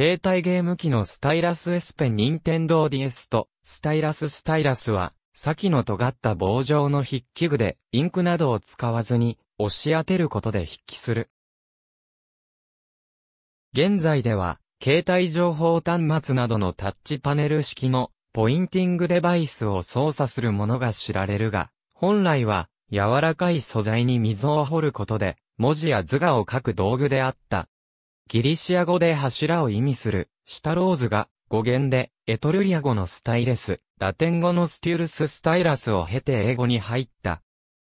携帯ゲーム機のスタイラス S ペンテンドーディエ o DS と、スタイラススタイラスは、先の尖った棒状の筆記具で、インクなどを使わずに、押し当てることで筆記する。現在では、携帯情報端末などのタッチパネル式の、ポインティングデバイスを操作するものが知られるが、本来は、柔らかい素材に溝を掘ることで、文字や図画を書く道具であった、ギリシア語で柱を意味する、シタローズが、語源で、エトルリア語のスタイレス、ラテン語のステュルススタイラスを経て英語に入った。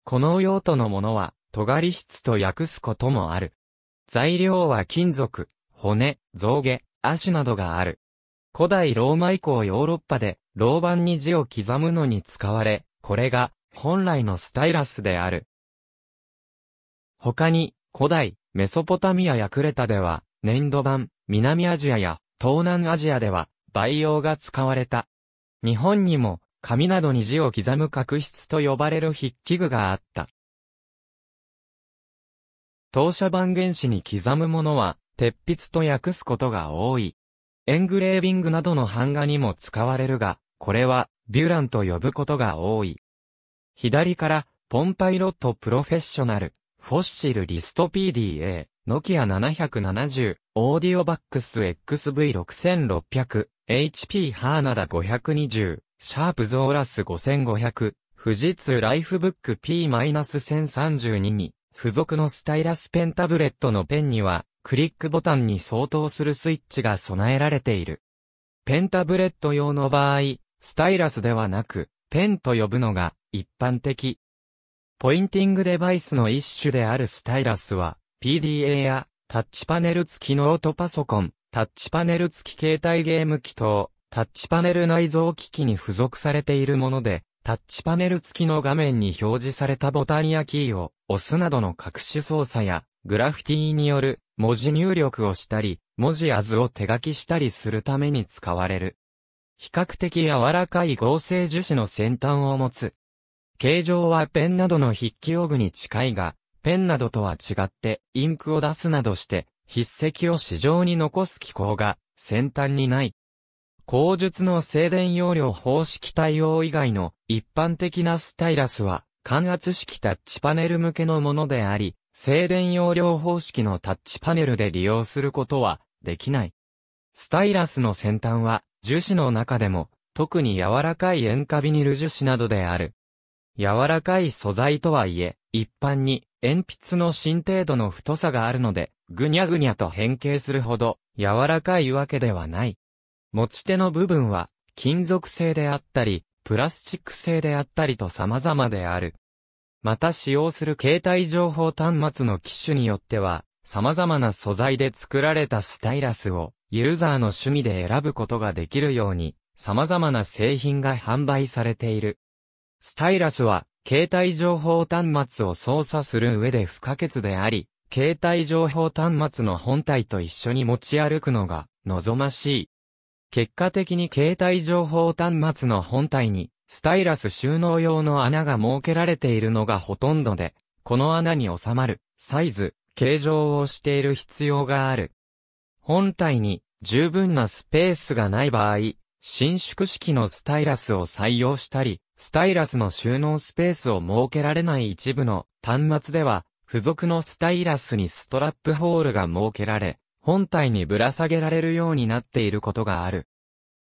この用途のものは、尖り質と訳すこともある。材料は金属、骨、象牙、足などがある。古代ローマ以降ヨーロッパで、老板に字を刻むのに使われ、これが、本来のスタイラスである。他に、古代、メソポタミアやクレタでは、粘土板、南アジアや東南アジアでは培養が使われた。日本にも紙などに字を刻む角質と呼ばれる筆記具があった。当社版原子に刻むものは、鉄筆と訳すことが多い。エングレービングなどの版画にも使われるが、これは、ビュランと呼ぶことが多い。左から、ポンパイロットプロフェッショナル、フォッシルリスト PDA、ノキア770、オーディオバックス XV6600、HP ハーナダ520、シャープゾーラス5500、富士通ライフブック P-1032 に、付属のスタイラスペンタブレットのペンには、クリックボタンに相当するスイッチが備えられている。ペンタブレット用の場合、スタイラスではなく、ペンと呼ぶのが一般的。ポインティングデバイスの一種であるスタイラスは、PDA やタッチパネル付きノートパソコン、タッチパネル付き携帯ゲーム機等、タッチパネル内蔵機器に付属されているもので、タッチパネル付きの画面に表示されたボタンやキーを押すなどの各種操作や、グラフィティによる文字入力をしたり、文字や図を手書きしたりするために使われる。比較的柔らかい合成樹脂の先端を持つ。形状はペンなどの筆記用具に近いが、ペンなどとは違ってインクを出すなどして筆跡を市場に残す機構が先端にない。口述の静電容量方式対応以外の一般的なスタイラスは感圧式タッチパネル向けのものであり、静電容量方式のタッチパネルで利用することはできない。スタイラスの先端は樹脂の中でも特に柔らかい塩化ビニル樹脂などである。柔らかい素材とはいえ、一般に鉛筆の新程度の太さがあるので、ぐにゃぐにゃと変形するほど柔らかいわけではない。持ち手の部分は金属製であったり、プラスチック製であったりと様々である。また使用する携帯情報端末の機種によっては、様々な素材で作られたスタイラスをユーザーの趣味で選ぶことができるように、様々な製品が販売されている。スタイラスは携帯情報端末を操作する上で不可欠であり、携帯情報端末の本体と一緒に持ち歩くのが望ましい。結果的に携帯情報端末の本体にスタイラス収納用の穴が設けられているのがほとんどで、この穴に収まるサイズ、形状をしている必要がある。本体に十分なスペースがない場合、伸縮式のスタイラスを採用したり、スタイラスの収納スペースを設けられない一部の端末では、付属のスタイラスにストラップホールが設けられ、本体にぶら下げられるようになっていることがある。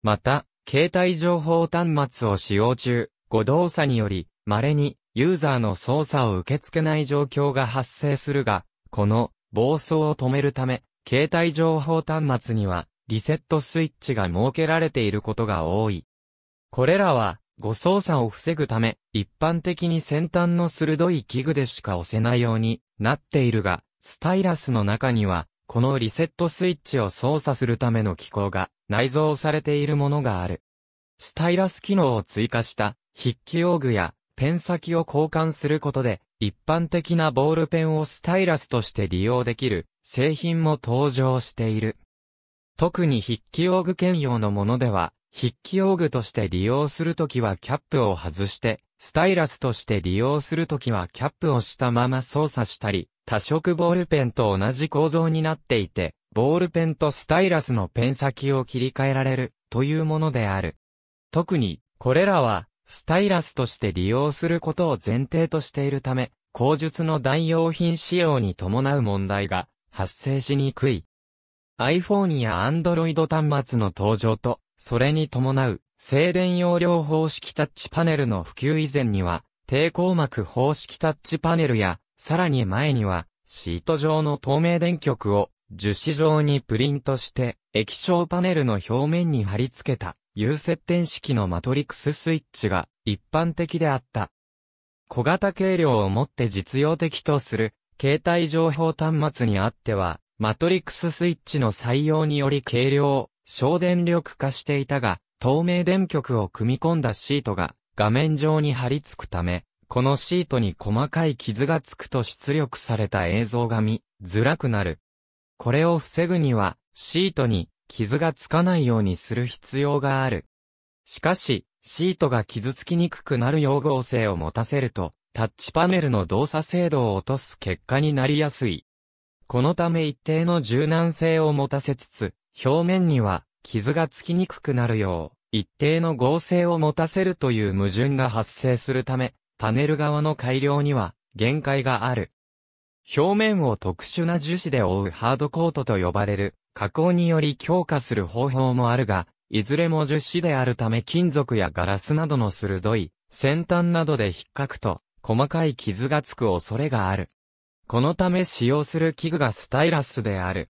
また、携帯情報端末を使用中、誤動作により、稀にユーザーの操作を受け付けない状況が発生するが、この暴走を止めるため、携帯情報端末にはリセットスイッチが設けられていることが多い。これらは誤操作を防ぐため、一般的に先端の鋭い器具でしか押せないようになっているが、スタイラスの中には、このリセットスイッチを操作するための機構が内蔵されているものがある。スタイラス機能を追加した筆記用具やペン先を交換することで一般的なボールペンをスタイラスとして利用できる製品も登場している。特に筆記用具兼用のものでは筆記用具として利用するときはキャップを外して、スタイラスとして利用するときはキャップをしたまま操作したり、多色ボールペンと同じ構造になっていて、ボールペンとスタイラスのペン先を切り替えられるというものである。特に、これらは、スタイラスとして利用することを前提としているため、口述の代用品使用に伴う問題が発生しにくい。iPhone や Android 端末の登場と、それに伴う、静電容量方式タッチパネルの普及以前には、抵抗膜方式タッチパネルや、さらに前には、シート状の透明電極を、樹脂状にプリントして、液晶パネルの表面に貼り付けた、有接点式のマトリクススイッチが一般的であった。小型軽量をもって実用的とする、携帯情報端末にあっては、マトリクススイッチの採用により軽量、省電力化していたが、透明電極を組み込んだシートが画面上に貼り付くため、このシートに細かい傷がつくと出力された映像が見づらくなる。これを防ぐには、シートに傷がつかないようにする必要がある。しかし、シートが傷つきにくくなる用合性を持たせると、タッチパネルの動作精度を落とす結果になりやすい。このため一定の柔軟性を持たせつつ、表面には傷がつきにくくなるよう、一定の合成を持たせるという矛盾が発生するため、パネル側の改良には限界がある。表面を特殊な樹脂で覆うハードコートと呼ばれる加工により強化する方法もあるが、いずれも樹脂であるため金属やガラスなどの鋭い先端などで引っかくと細かい傷がつく恐れがある。このため使用する器具がスタイラスである。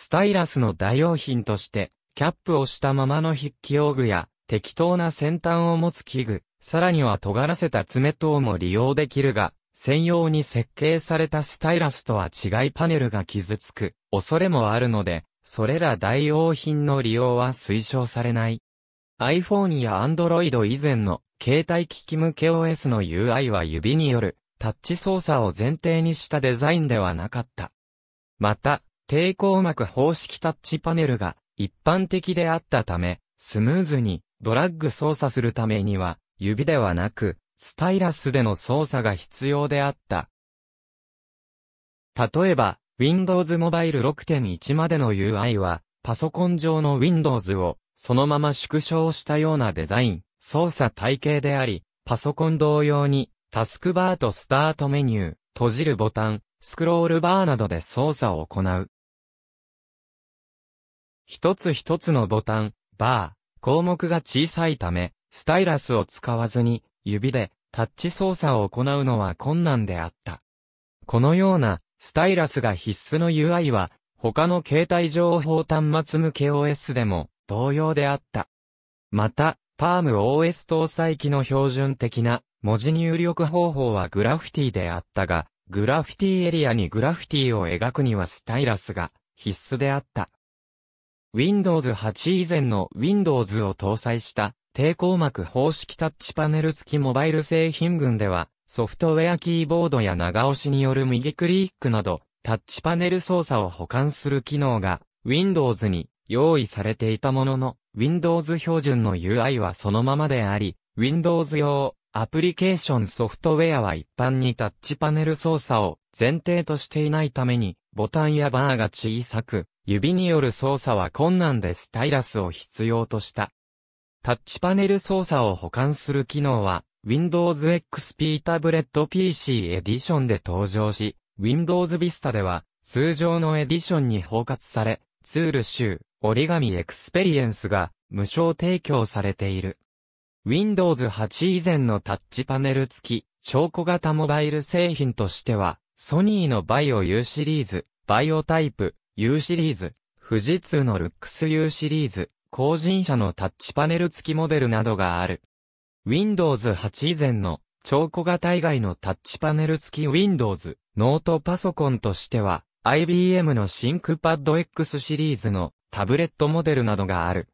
スタイラスの代用品として、キャップをしたままの筆記用具や、適当な先端を持つ器具、さらには尖らせた爪等も利用できるが、専用に設計されたスタイラスとは違いパネルが傷つく恐れもあるので、それら代用品の利用は推奨されない。iPhone や Android 以前の携帯機器向け OS の UI は指によるタッチ操作を前提にしたデザインではなかった。また、抵抗膜方式タッチパネルが一般的であったため、スムーズにドラッグ操作するためには、指ではなく、スタイラスでの操作が必要であった。例えば、Windows Mobile 6.1までの UI は、パソコン上の Windows をそのまま縮小したようなデザイン、操作体系であり、パソコン同様に、タスクバーとスタートメニュー、閉じるボタン、スクロールバーなどで操作を行う。一つ一つのボタン、バー、項目が小さいため、スタイラスを使わずに、指で、タッチ操作を行うのは困難であった。このような、スタイラスが必須の UI は、他の携帯情報端末向け OS でも、同様であった。また、パーム OS 搭載機の標準的な文字入力方法はグラフィティであったが、グラフィティエリアにグラフィティを描くにはスタイラスが必須であった。Windows 8以前の Windows を搭載した抵抗膜方式タッチパネル付きモバイル製品群では、ソフトウェアキーボードや長押しによる右クリックなど、タッチパネル操作を保管する機能が Windows に用意されていたものの、Windows 標準の UI はそのままであり、Windows 用アプリケーションソフトウェアは一般にタッチパネル操作を前提としていないために、ボタンやバーが小さく、指による操作は困難でスタイラスを必要とした。タッチパネル操作を保管する機能は、Windows XP タブレット PC エディションで登場し、Windows Vista では、通常のエディションに包括され、ツール集、折り紙エクスペリエンスが、無償提供されている。Windows 8以前のタッチパネル付き、証拠型モバイル製品としては、ソニーのバイオ U シリーズ、バイオタイプ、U シリーズ、富士通のルックス U シリーズ、後人車のタッチパネル付きモデルなどがある。Windows 8以前の超小型以外のタッチパネル付き Windows ノートパソコンとしては IBM の ThinkPad X シリーズのタブレットモデルなどがある。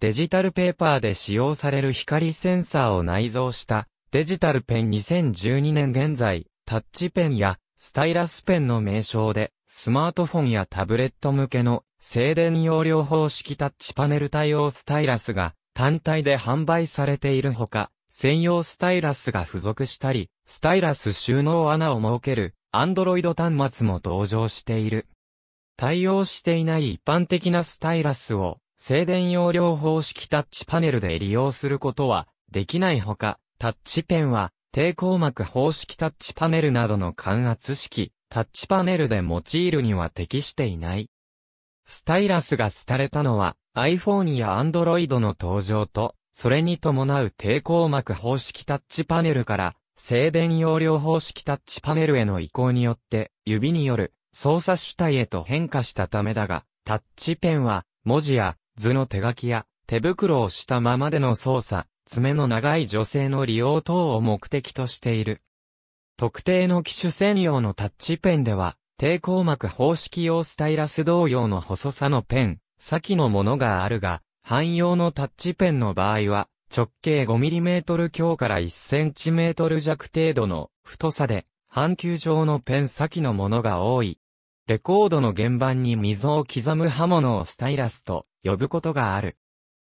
デジタルペーパーで使用される光センサーを内蔵したデジタルペン2012年現在タッチペンやスタイラスペンの名称でスマートフォンやタブレット向けの静電容量方式タッチパネル対応スタイラスが単体で販売されているほか、専用スタイラスが付属したり、スタイラス収納穴を設ける Android 端末も登場している。対応していない一般的なスタイラスを静電容量方式タッチパネルで利用することはできないほか、タッチペンは抵抗膜方式タッチパネルなどの感圧式、タッチパネルで用いるには適していない。スタイラスが廃れたのは iPhone や Android の登場と、それに伴う抵抗膜方式タッチパネルから静電容量方式タッチパネルへの移行によって指による操作主体へと変化したためだが、タッチペンは文字や図の手書きや手袋をしたままでの操作、爪の長い女性の利用等を目的としている。特定の機種専用のタッチペンでは、抵抗膜方式用スタイラス同様の細さのペン、先のものがあるが、汎用のタッチペンの場合は、直径 5mm 強から 1cm 弱程度の太さで、半球状のペン先のものが多い。レコードの原盤に溝を刻む刃物をスタイラスと呼ぶことがある。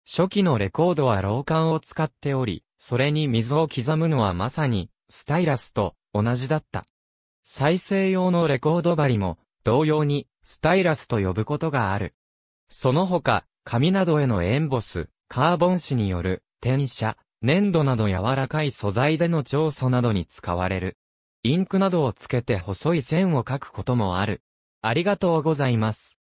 初期のレコードは老管を使っており、それに溝を刻むのはまさにスタイラスと同じだった。再生用のレコード針も同様にスタイラスと呼ぶことがある。その他、紙などへのエンボス、カーボン紙による転写、粘土など柔らかい素材での調査などに使われる。インクなどをつけて細い線を描くこともある。ありがとうございます。